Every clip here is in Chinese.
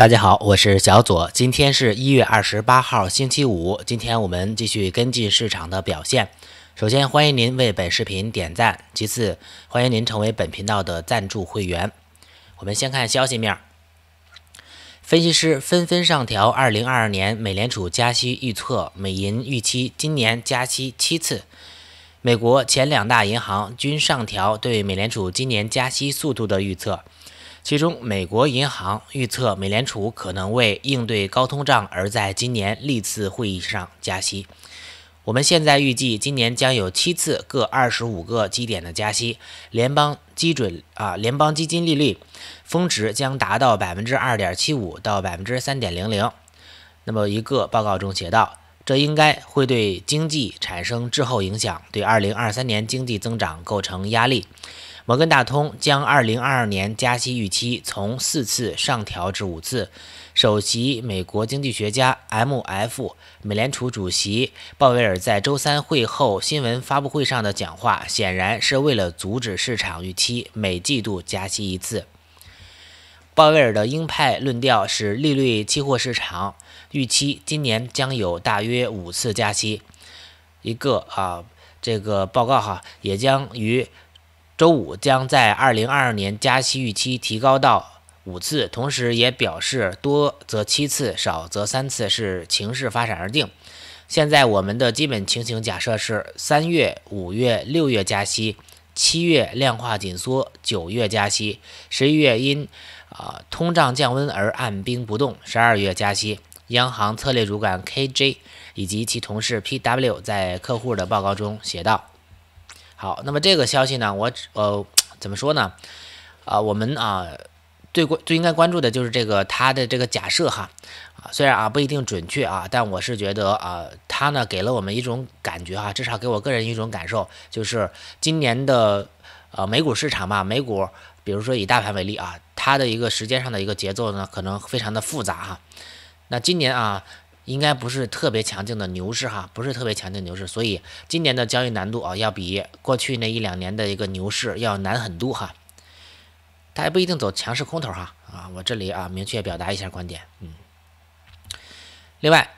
大家好，我是小左，今天是一月二十八号，星期五。今天我们继续跟进市场的表现。首先欢迎您为本视频点赞，其次欢迎您成为本频道的赞助会员。我们先看消息面，分析师纷纷上调2022年美联储加息预测，美银预期今年加息七次。美国前两大银行均上调对美联储今年加息速度的预测。其中，美国银行预测，美联储可能为应对高通胀而在今年历次会议上加息。我们现在预计，今年将有七次各二十五个基点的加息，联邦基准啊，联邦基金利率峰值将达到百分之二点七五到百分之三点零零。那么，一个报告中写道，这应该会对经济产生滞后影响，对二零二三年经济增长构成压力。摩根大通将2022年加息预期从四次上调至五次。首席美国经济学家 M.F. 美联储主席鲍威尔在周三会后新闻发布会上的讲话，显然是为了阻止市场预期每季度加息一次。鲍威尔的鹰派论调使利率期货市场预期今年将有大约五次加息。一个啊，这个报告哈，也将于。周五将在2022年加息预期提高到五次，同时也表示多则七次，少则三次是情势发展而定。现在我们的基本情形假设是三月、五月、六月加息，七月量化紧缩，九月加息，十一月因啊通胀降温而按兵不动，十二月加息。央行策略主管 KJ 以及其同事 PW 在客户的报告中写道。好，那么这个消息呢，我呃怎么说呢？啊，我们啊最关最应该关注的就是这个它的这个假设哈，虽然啊不一定准确啊，但我是觉得啊，它呢给了我们一种感觉哈，至少给我个人一种感受，就是今年的呃美股市场吧，美股比如说以大盘为例啊，它的一个时间上的一个节奏呢，可能非常的复杂哈。那今年啊。应该不是特别强劲的牛市哈，不是特别强劲牛市，所以今年的交易难度啊，要比过去那一两年的一个牛市要难很多哈。大家不一定走强势空头哈啊，我这里啊明确表达一下观点，嗯。另外，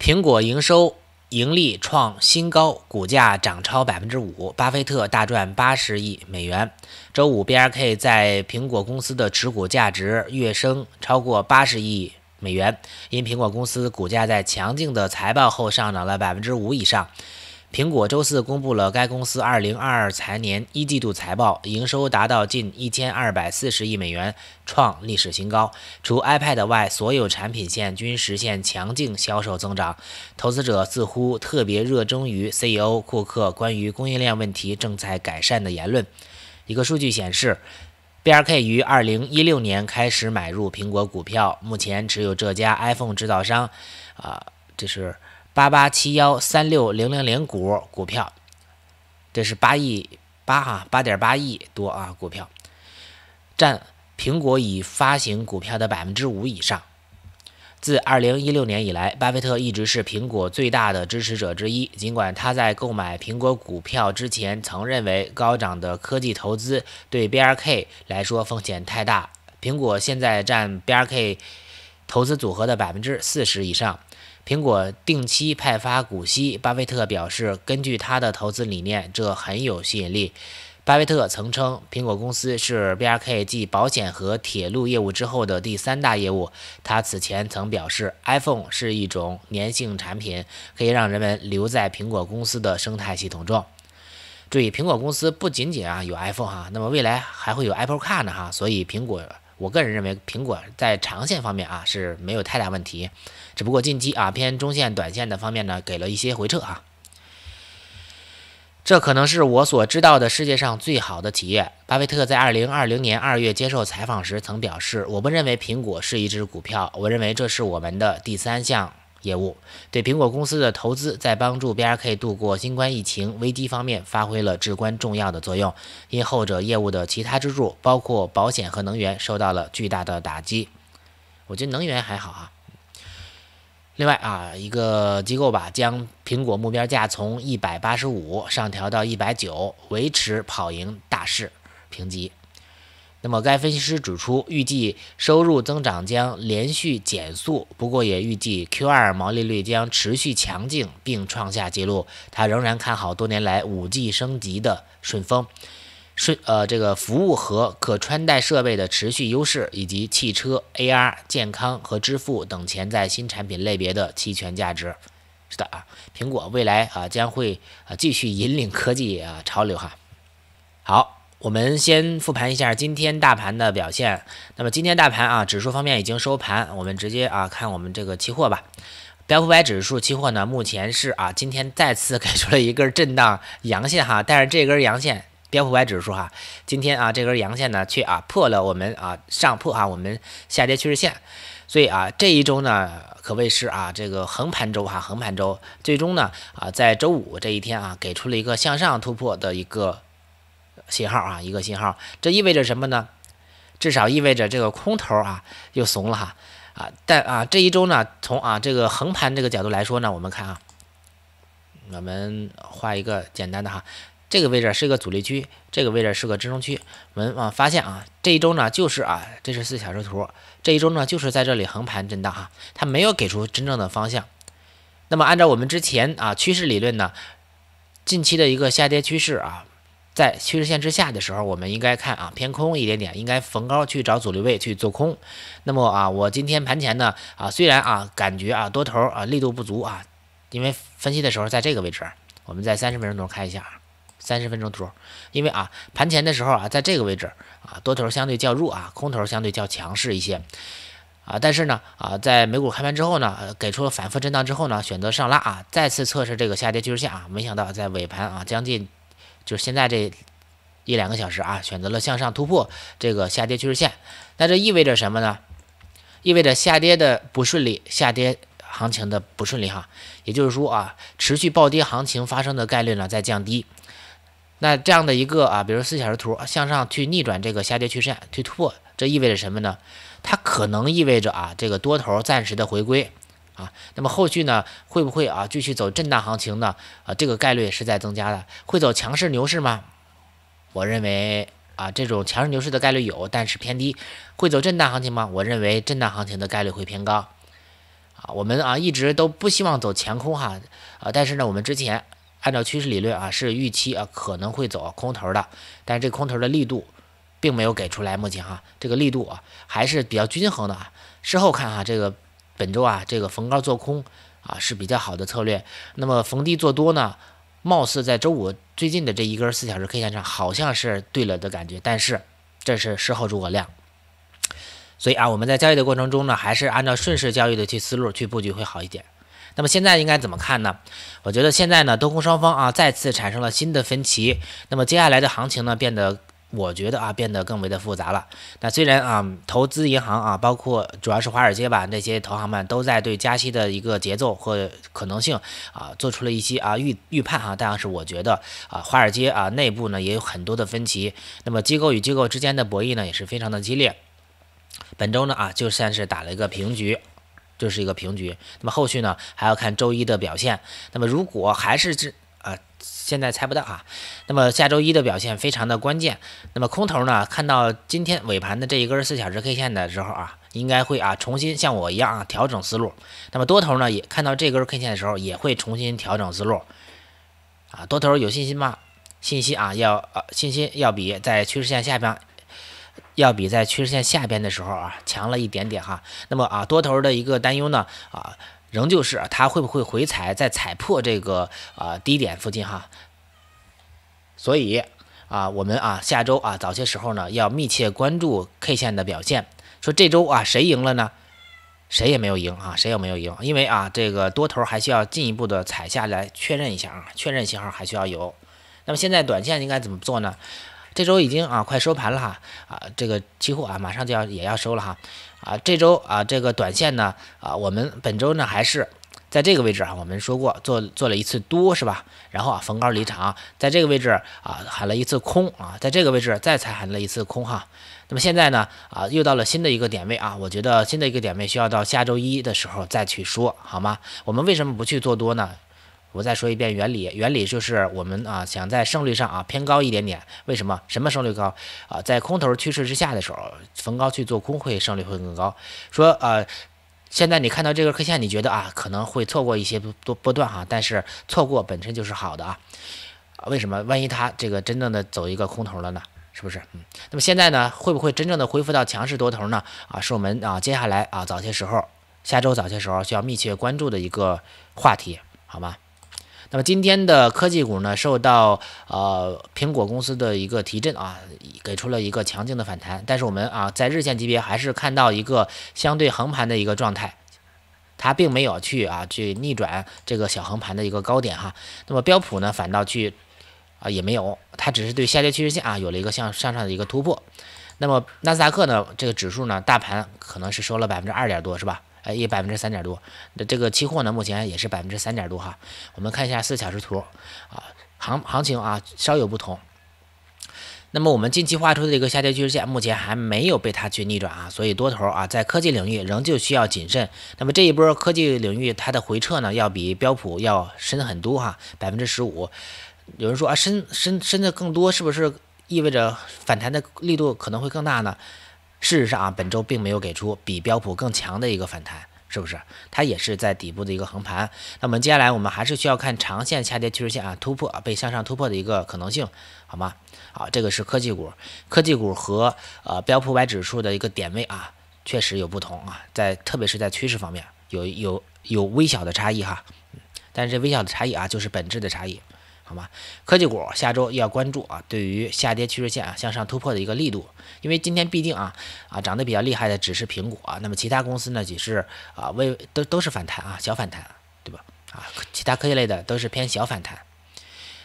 苹果营收盈利创新高，股价涨超百分之五，巴菲特大赚八十亿美元，周五 BRK 在苹果公司的持股价值跃升超过八十亿。美元，因苹果公司股价在强劲的财报后上涨了百分之五以上。苹果周四公布了该公司二零二二财年一季度财报，营收达到近一千二百四十亿美元，创历史新高。除 iPad 外，所有产品线均实现强劲销售增长。投资者似乎特别热衷于 CEO 库克关于供应链问题正在改善的言论。一个数据显示。B R K 于二零一六年开始买入苹果股票，目前持有这家 iPhone 制造商，啊，这是八八七幺三六零零零股股票，这是八亿八哈，八点八亿多啊，股票占苹果已发行股票的百分之五以上。自2016年以来，巴菲特一直是苹果最大的支持者之一。尽管他在购买苹果股票之前曾认为高涨的科技投资对 BRK 来说风险太大，苹果现在占 BRK 投资组合的百分之四十以上。苹果定期派发股息，巴菲特表示，根据他的投资理念，这很有吸引力。巴菲特曾称，苹果公司是 BRK 继保险和铁路业务之后的第三大业务。他此前曾表示，iPhone 是一种粘性产品，可以让人们留在苹果公司的生态系统中。注意，苹果公司不仅仅啊有 iPhone 哈，那么未来还会有 Apple Car 呢哈。所以，苹果，我个人认为，苹果在长线方面啊是没有太大问题，只不过近期啊偏中线、短线的方面呢，给了一些回撤啊。这可能是我所知道的世界上最好的企业。巴菲特在2020年2月接受采访时曾表示：“我不认为苹果是一只股票，我认为这是我们的第三项业务。对苹果公司的投资在帮助 B R K 度过新冠疫情危机方面发挥了至关重要的作用，因后者业务的其他支柱，包括保险和能源，受到了巨大的打击。我觉得能源还好啊。”另外啊，一个机构吧，将苹果目标价从一百八十五上调到一百九，维持跑赢大势评级。那么，该分析师指出，预计收入增长将连续减速，不过也预计 Q2 毛利率将持续强劲并创下纪录。他仍然看好多年来 5G 升级的顺丰。是呃，这个服务和可穿戴设备的持续优势，以及汽车、AR、健康和支付等潜在新产品类别的期权价值。是的啊，苹果未来啊将会啊继续引领科技啊潮流哈。好，我们先复盘一下今天大盘的表现。那么今天大盘啊，指数方面已经收盘，我们直接啊看我们这个期货吧。标普百指数期货呢，目前是啊今天再次给出了一根震荡阳线哈，但是这根阳线。标普五百指数哈，今天啊这根阳线呢，却啊破了我们啊上破哈我们下跌趋势线，所以啊这一周呢可谓是啊这个横盘周哈横盘周，最终呢啊在周五这一天啊给出了一个向上突破的一个信号啊一个信号，这意味着什么呢？至少意味着这个空头啊又怂了哈啊，但啊这一周呢从啊这个横盘这个角度来说呢，我们看啊，我们画一个简单的哈。这个位置是个阻力区，这个位置是个支撑区。我们啊发现啊，这一周呢就是啊，这是四小时图，这一周呢就是在这里横盘震荡哈，它没有给出真正的方向。那么按照我们之前啊趋势理论呢，近期的一个下跌趋势啊，在趋势线之下的时候，我们应该看啊偏空一点点，应该逢高去找阻力位去做空。那么啊，我今天盘前呢啊，虽然啊感觉啊多头啊力度不足啊，因为分析的时候在这个位置，我们在三十分钟图看一下。三十分钟图，因为啊，盘前的时候啊，在这个位置啊，多头相对较弱啊，空头相对较强势一些啊。但是呢啊，在美股开盘之后呢，给出了反复震荡之后呢，选择上拉啊，再次测试这个下跌趋势线啊。没想到在尾盘啊，将近就是现在这一两个小时啊，选择了向上突破这个下跌趋势线。那这意味着什么呢？意味着下跌的不顺利，下跌行情的不顺利哈。也就是说啊，持续暴跌行情发生的概率呢在降低。那这样的一个啊，比如四小时图向上去逆转这个下跌趋势，去突破，这意味着什么呢？它可能意味着啊，这个多头暂时的回归啊。那么后续呢，会不会啊继续走震荡行情呢？啊，这个概率是在增加的。会走强势牛市吗？我认为啊，这种强势牛市的概率有，但是偏低。会走震荡行情吗？我认为震荡行情的概率会偏高。啊，我们啊一直都不希望走前空哈啊，但是呢，我们之前。按照趋势理论啊，是预期啊可能会走空头的，但是这空头的力度并没有给出来，目前哈这个力度啊还是比较均衡的啊。事后看哈，这个本周啊这个逢高做空啊是比较好的策略。那么逢低做多呢，貌似在周五最近的这一根四小时 K 线上好像是对了的感觉，但是这是事后诸葛亮。所以啊我们在交易的过程中呢，还是按照顺势交易的去思路去布局会好一点。那么现在应该怎么看呢？我觉得现在呢，多空双方啊再次产生了新的分歧。那么接下来的行情呢，变得我觉得啊变得更为的复杂了。那虽然啊，投资银行啊，包括主要是华尔街吧，那些投行们都在对加息的一个节奏和可能性啊做出了一些啊预预判哈。但是我觉得啊，华尔街啊内部呢也有很多的分歧。那么机构与机构之间的博弈呢，也是非常的激烈。本周呢啊，就算是打了一个平局。就是一个平局，那么后续呢还要看周一的表现，那么如果还是这呃，现在猜不到啊，那么下周一的表现非常的关键，那么空头呢看到今天尾盘的这一根四小时 K 线的时候啊，应该会啊重新像我一样啊调整思路，那么多头呢也看到这根 K 线的时候也会重新调整思路，啊多头有信心吗？信心啊要呃信心要比在趋势线下方。要比在趋势线下边的时候啊强了一点点哈，那么啊多头的一个担忧呢啊仍旧是它会不会回踩再踩破这个啊低点附近哈，所以啊我们啊下周啊早些时候呢要密切关注 K 线的表现，说这周啊谁赢了呢？谁也没有赢啊，谁也没有赢，因为啊这个多头还需要进一步的踩下来确认一下啊，确认信号还需要有，那么现在短线应该怎么做呢？这周已经啊，快收盘了哈，啊，这个期货啊，马上就要也要收了哈，啊，这周啊，这个短线呢，啊，我们本周呢还是在这个位置啊，我们说过做做了一次多是吧？然后啊逢高离场，在这个位置啊喊了一次空啊，在这个位置再才喊了一次空哈。那么现在呢啊，又到了新的一个点位啊，我觉得新的一个点位需要到下周一的时候再去说好吗？我们为什么不去做多呢？我再说一遍，原理原理就是我们啊，想在胜率上啊偏高一点点。为什么？什么胜率高啊？在空头趋势之下的时候，逢高去做空会胜率会更高。说呃，现在你看到这个 K 线，你觉得啊可能会错过一些波波段哈，但是错过本身就是好的啊。为什么？万一它这个真正的走一个空头了呢？是不是？嗯。那么现在呢，会不会真正的恢复到强势多头呢？啊，是我们啊接下来啊早些时候，下周早些时候需要密切关注的一个话题，好吗？那么今天的科技股呢，受到呃苹果公司的一个提振啊，给出了一个强劲的反弹。但是我们啊，在日线级别还是看到一个相对横盘的一个状态，它并没有去啊去逆转这个小横盘的一个高点哈。那么标普呢，反倒去啊也没有，它只是对下跌趋势线啊有了一个向向上的一个突破。那么纳斯达克呢，这个指数呢，大盘可能是收了百分之二点多，是吧？哎，也百分之三点多。那这个期货呢，目前也是百分之三点多哈。我们看一下四小时图啊，行行情啊稍有不同。那么我们近期画出的一个下跌趋势线，目前还没有被它去逆转啊。所以多头啊，在科技领域仍旧需要谨慎。那么这一波科技领域它的回撤呢，要比标普要深很多哈，百分之十五。有人说啊，深深深的更多，是不是意味着反弹的力度可能会更大呢？事实上啊，本周并没有给出比标普更强的一个反弹，是不是？它也是在底部的一个横盘。那么接下来我们还是需要看长线下跌趋势线啊，突破被向上突破的一个可能性，好吗？好，这个是科技股，科技股和呃标普百指数的一个点位啊，确实有不同啊，在特别是在趋势方面有有有微小的差异哈，但是这微小的差异啊，就是本质的差异。好吗？科技股下周要关注啊，对于下跌趋势线啊向上突破的一个力度，因为今天毕竟啊啊涨得比较厉害的只是苹果啊，那么其他公司呢只是啊微都都是反弹啊小反弹，对吧？啊，其他科技类的都是偏小反弹。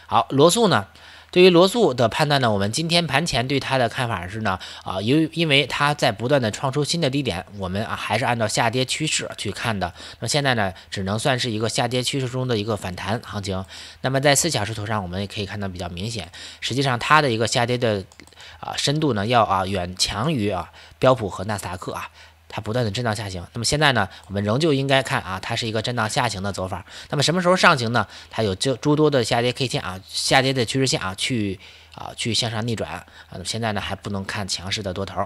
好，罗素呢？对于罗素的判断呢，我们今天盘前对它的看法是呢，啊，由因为它在不断的创出新的低点，我们啊还是按照下跌趋势去看的。那么现在呢，只能算是一个下跌趋势中的一个反弹行情。那么在四小时图上，我们也可以看到比较明显，实际上它的一个下跌的啊深度呢，要啊远强于啊标普和纳斯达克啊。它不断的震荡下行，那么现在呢，我们仍旧应该看啊，它是一个震荡下行的走法。那么什么时候上行呢？它有这诸多的下跌 K 线啊，下跌的趋势线啊，去啊去向上逆转啊。那么现在呢，还不能看强势的多头。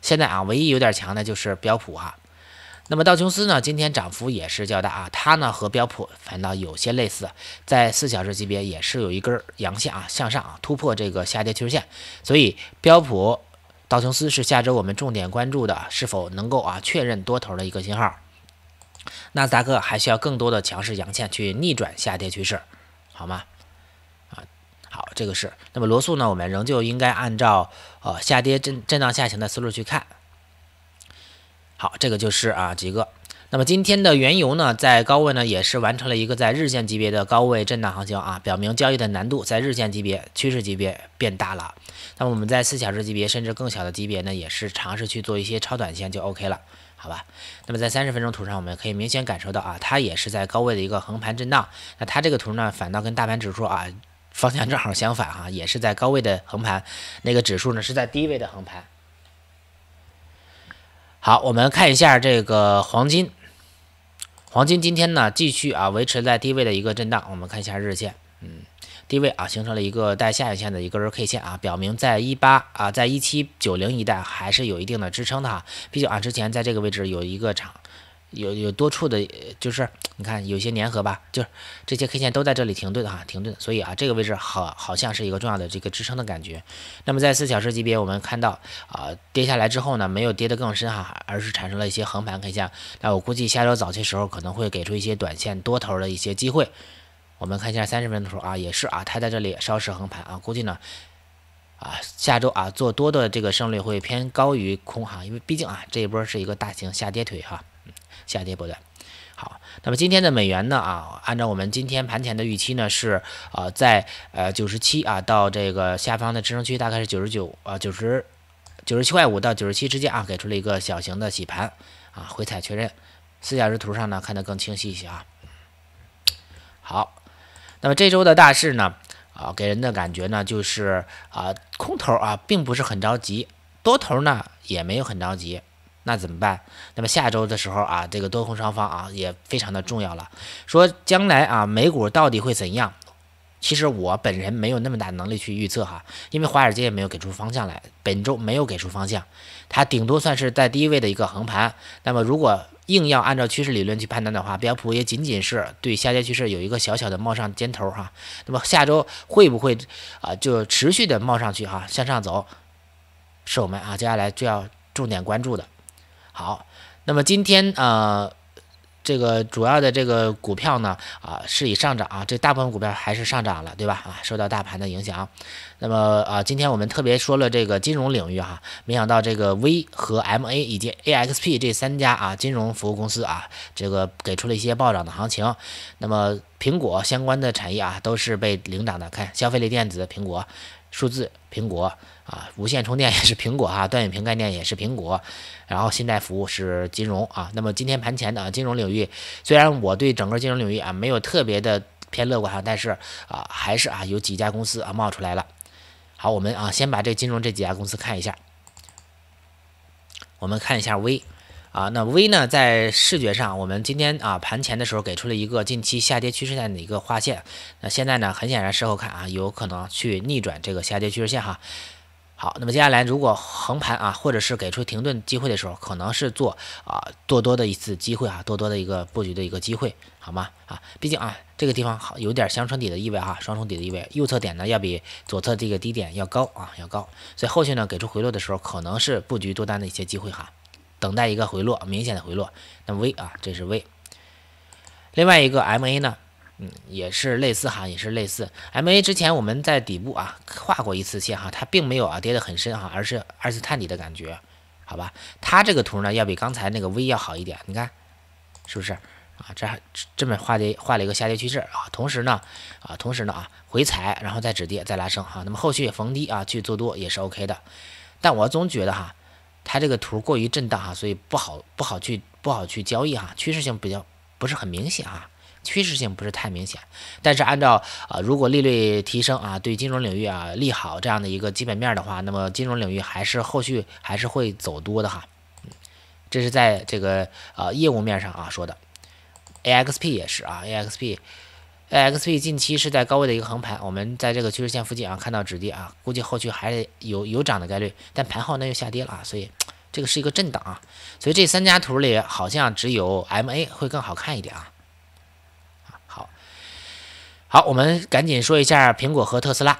现在啊，唯一有点强的就是标普啊。那么道琼斯呢，今天涨幅也是较大啊。它呢和标普反倒有些类似，在四小时级别也是有一根阳线啊，向上啊突破这个下跌趋势线，所以标普。道琼斯是下周我们重点关注的，是否能够啊确认多头的一个信号？纳斯达克还需要更多的强势阳线去逆转下跌趋势，好吗？啊，好，这个是。那么罗素呢，我们仍旧应该按照呃下跌震震荡下行的思路去看。好，这个就是啊几个。那么今天的原油呢，在高位呢也是完成了一个在日线级别的高位震荡行情啊，表明交易的难度在日线级别趋势级别变大了。那我们在四小时级别甚至更小的级别呢，也是尝试去做一些超短线就 OK 了，好吧？那么在三十分钟图上，我们可以明显感受到啊，它也是在高位的一个横盘震荡。那它这个图呢，反倒跟大盘指数啊方向正好相反哈，也是在高位的横盘，那个指数呢是在低位的横盘。好，我们看一下这个黄金，黄金今天呢继续啊维持在低位的一个震荡。我们看一下日线，嗯。低位啊，形成了一个带下影线的一根儿 K 线啊，表明在一八啊，在一七九零一带还是有一定的支撑的哈。毕竟啊，之前在这个位置有一个场，有有多处的，就是你看有些粘合吧，就是这些 K 线都在这里停顿的哈，停顿。所以啊，这个位置好好像是一个重要的这个支撑的感觉。那么在四小时级别，我们看到啊，跌下来之后呢，没有跌得更深哈，而是产生了一些横盘 K 线。那我估计下周早期时候可能会给出一些短线多头的一些机会。我们看一下三十分的时候啊，也是啊，它在这里稍事横盘啊，估计呢啊，下周啊做多的这个胜率会偏高于空哈，因为毕竟啊这一波是一个大型下跌腿哈，下跌波段。好，那么今天的美元呢啊，按照我们今天盘前的预期呢是啊在呃九十七啊到这个下方的支撑区大概是九十九啊九十九十七块五到九十七之间啊，给出了一个小型的洗盘啊回踩确认。四小时图上呢看得更清晰一些啊。好。那么这周的大势呢，啊，给人的感觉呢就是啊，空头啊并不是很着急，多头呢也没有很着急，那怎么办？那么下周的时候啊，这个多空双方啊也非常的重要了。说将来啊，美股到底会怎样？其实我本人没有那么大的能力去预测哈，因为华尔街也没有给出方向来，本周没有给出方向，它顶多算是在低位的一个横盘。那么如果硬要按照趋势理论去判断的话，标普也仅仅是对下跌趋势有一个小小的冒上尖头哈。那么下周会不会啊就持续的冒上去哈？向上走，是我们啊接下来就要重点关注的。好，那么今天呃。这个主要的这个股票呢，啊，是以上涨啊，这大部分股票还是上涨了，对吧？啊，受到大盘的影响。那么，啊，今天我们特别说了这个金融领域哈，没想到这个 V 和 MA 以及 AXP 这三家啊金融服务公司啊，这个给出了一些暴涨的行情。那么苹果相关的产业啊，都是被领涨的，看消费类电子苹果、数字苹果。啊，无线充电也是苹果哈，断影屏概念也是苹果，然后信贷服务是金融啊。那么今天盘前的金融领域，虽然我对整个金融领域啊没有特别的偏乐观哈，但是啊还是啊有几家公司啊冒出来了。好，我们啊先把这金融这几家公司看一下。我们看一下 V 啊，那 V 呢在视觉上，我们今天啊盘前的时候给出了一个近期下跌趋势线的一个画线，那现在呢很显然事后看啊有可能去逆转这个下跌趋势线哈。好，那么接下来如果横盘啊，或者是给出停顿机会的时候，可能是做啊，多多的一次机会啊，多多的一个布局的一个机会，好吗？啊，毕竟啊，这个地方好有点相冲底的意味哈，双重底的意味，右侧点呢要比左侧这个低点要高啊，要高，所以后续呢给出回落的时候，可能是布局多单的一些机会哈，等待一个回落明显的回落，那么 V 啊，这是 V，另外一个 MA 呢？嗯，也是类似哈，也是类似。MA 之前我们在底部啊画过一次线哈，它并没有啊跌得很深哈，而是二次探底的感觉，好吧？它这个图呢要比刚才那个 V 要好一点，你看是不是啊？这这么画的画了一个下跌趋势啊，同时呢啊，同时呢啊回踩，然后再止跌再拉升哈。那么后续逢低啊去做多也是 OK 的，但我总觉得哈，它这个图过于震荡哈，所以不好不好去不好去交易哈，趋势性比较不是很明显啊。趋势性不是太明显，但是按照呃，如果利率提升啊，对金融领域啊利好这样的一个基本面的话，那么金融领域还是后续还是会走多的哈。这是在这个呃业务面上啊说的，A X P 也是啊，A X P，A X p 近期是在高位的一个横盘，我们在这个趋势线附近啊看到止跌啊，估计后续还有有涨的概率，但盘后呢又下跌了啊，所以这个是一个震荡啊，所以这三家图里好像只有 M A 会更好看一点啊。好，我们赶紧说一下苹果和特斯拉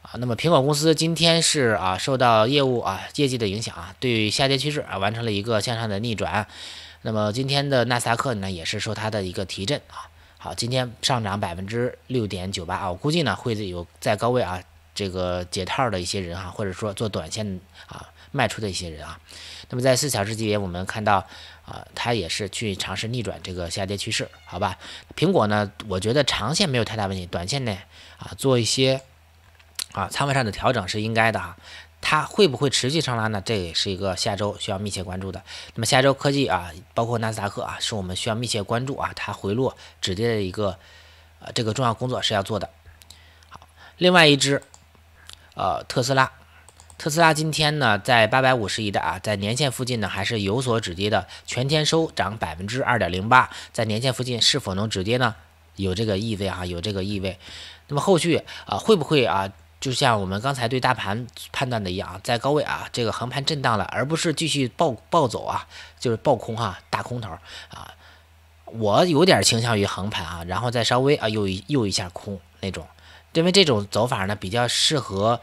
啊。那么，苹果公司今天是啊，受到业务啊业绩的影响啊，对下跌趋势啊，完成了一个向上的逆转。那么，今天的纳斯达克呢，也是受它的一个提振啊。好，今天上涨百分之六点九八啊。我估计呢，会有在高位啊这个解套的一些人哈，或者说做短线啊卖出的一些人啊。那么，在四小时级别，我们看到。啊，它也是去尝试逆转这个下跌趋势，好吧？苹果呢，我觉得长线没有太大问题，短线内啊做一些啊仓位上的调整是应该的哈。它会不会持续上拉呢？这也是一个下周需要密切关注的。那么下周科技啊，包括纳斯达克啊，是我们需要密切关注啊，它回落止跌的一个呃这个重要工作是要做的。好，另外一只呃特斯拉。特斯拉今天呢，在八百五十一的啊，在年线附近呢，还是有所止跌的，全天收涨百分之二点零八，在年线附近是否能止跌呢？有这个意味啊，有这个意味。那么后续啊，会不会啊，就像我们刚才对大盘判断的一样，在高位啊，这个横盘震荡了，而不是继续暴暴走啊，就是暴空哈，大空头啊。我有点倾向于横盘啊，然后再稍微啊，又又一下空那种，因为这种走法呢，比较适合。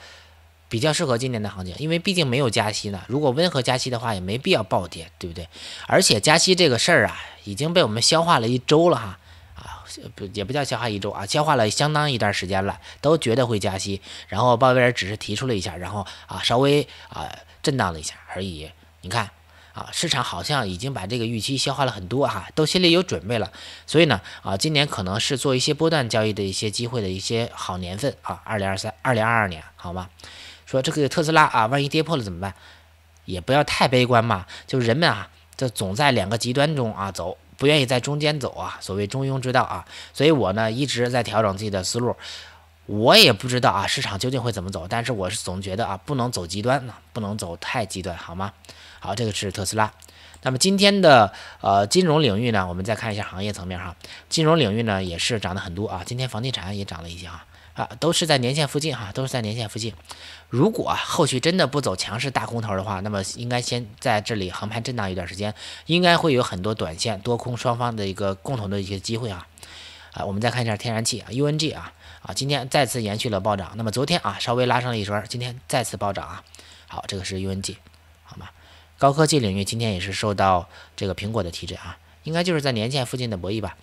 比较适合今年的行情，因为毕竟没有加息呢。如果温和加息的话，也没必要暴跌，对不对？而且加息这个事儿啊，已经被我们消化了一周了哈，啊，不也不叫消化一周啊，消化了相当一段时间了，都觉得会加息。然后鲍威尔只是提出了一下，然后啊稍微啊震荡了一下而已。你看啊，市场好像已经把这个预期消化了很多哈，都心里有准备了。所以呢啊，今年可能是做一些波段交易的一些机会的一些好年份啊，二零二三、二零二二年好吗？说这个特斯拉啊，万一跌破了怎么办？也不要太悲观嘛，就人们啊，就总在两个极端中啊走，不愿意在中间走啊，所谓中庸之道啊。所以我呢一直在调整自己的思路，我也不知道啊市场究竟会怎么走，但是我是总觉得啊不能走极端啊，不能走太极端，好吗？好，这个是特斯拉。那么今天的呃金融领域呢，我们再看一下行业层面哈，金融领域呢也是涨得很多啊，今天房地产也涨了一些啊。都是在年线附近哈，都是在年线附近。如果后续真的不走强势大空头的话，那么应该先在这里横盘震荡一段时间，应该会有很多短线多空双方的一个共同的一些机会啊。啊，我们再看一下天然气啊，UNG 啊啊，今天再次延续了暴涨。那么昨天啊稍微拉上了一圈，今天再次暴涨啊。好，这个是 UNG，好吗？高科技领域今天也是受到这个苹果的提振啊，应该就是在年线附近的博弈吧，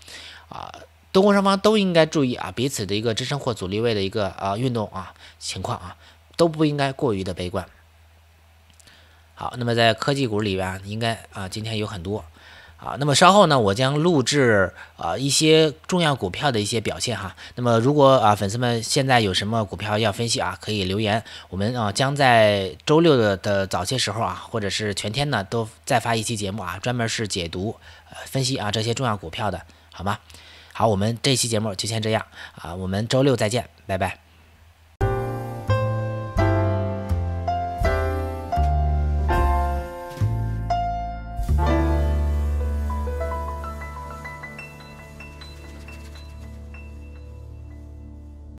啊。中国双方都应该注意啊，彼此的一个支撑或阻力位的一个啊运动啊情况啊，都不应该过于的悲观。好，那么在科技股里边，应该啊今天有很多啊，那么稍后呢，我将录制啊一些重要股票的一些表现哈。那么如果啊粉丝们现在有什么股票要分析啊，可以留言，我们啊将在周六的早些时候啊，或者是全天呢都再发一期节目啊，专门是解读分析啊这些重要股票的，好吗？好，我们这期节目就先这样啊，我们周六再见，拜拜。